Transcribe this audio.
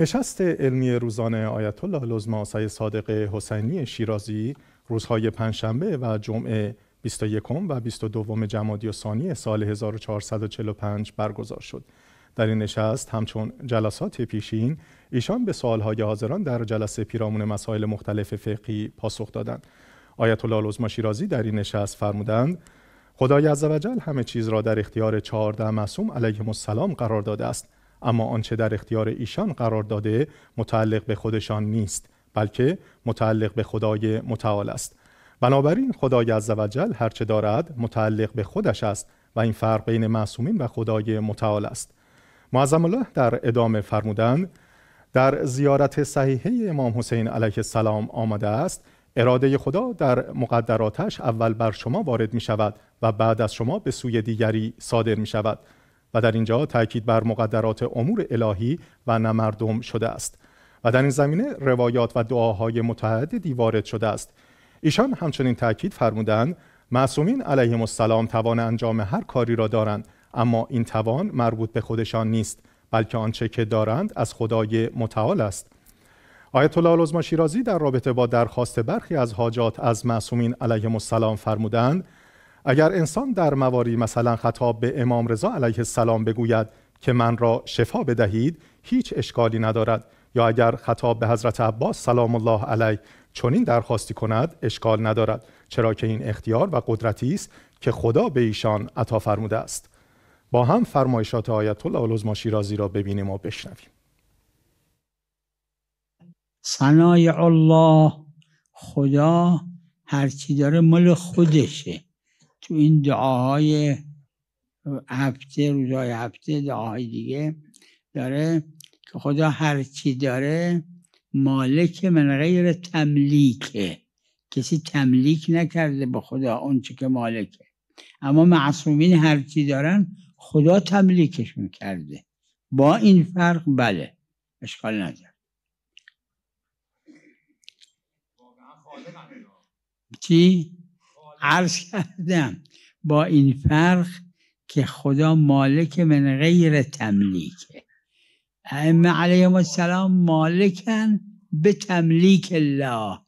نشست علمی روزانه آیت الله لزما صادق حسینی شیرازی روزهای پنجشنبه و جمعه 21 و 22 جمادی و ثانی سال 1445 برگزار شد. در این نشست همچون جلسات پیشین ایشان به سوالهای حاضران در جلسه پیرامون مسائل مختلف فقهی پاسخ دادند. آیت الله لزما شیرازی در این نشست فرمودند خدای عزوجل همه چیز را در اختیار چهارده معصوم علیهم السلام قرار داده است اما آنچه در اختیار ایشان قرار داده متعلق به خودشان نیست بلکه متعلق به خدای متعال است بنابراین خدای عزوجل هرچه دارد متعلق به خودش است و این فرق بین معصومین و خدای متعال است معظم الله در ادامه فرمودند در زیارت صحیحه امام حسین علیه السلام آمده است اراده خدا در مقدراتش اول بر شما وارد می شود و بعد از شما به سوی دیگری صادر می شود و در اینجا تاکید بر مقدرات امور الهی و نمردم شده است و در این زمینه روایات و دعاهای متعددی وارد شده است ایشان همچنین تاکید فرمودند معصومین علیه السلام توان انجام هر کاری را دارند اما این توان مربوط به خودشان نیست بلکه آنچه که دارند از خدای متعال است آیت الله العظما شیرازی در رابطه با درخواست برخی از حاجات از معصومین علیه السلام فرمودند اگر انسان در مواری مثلا خطاب به امام رضا علیه السلام بگوید که من را شفا بدهید هیچ اشکالی ندارد یا اگر خطاب به حضرت عباس سلام الله علیه چنین درخواستی کند اشکال ندارد چرا که این اختیار و قدرتی است که خدا به ایشان عطا فرموده است با هم فرمایشات آیت الله العظما شیرازی را ببینیم و بشنویم سنای الله خدا هرچی داره مال خودشه تو این دعاهای هفته روزهای هفته دعاهای دیگه داره که خدا هر چی داره مالک من غیر تملیکه کسی تملیک نکرده به خدا اون چی که مالکه اما معصومین هر چی دارن خدا تملیکشون کرده با این فرق بله اشکال نداره چی؟ عرض کردم با این فرق که خدا مالک من غیر تملیکه ائمه علیهم السلام مالکن به تملیک الله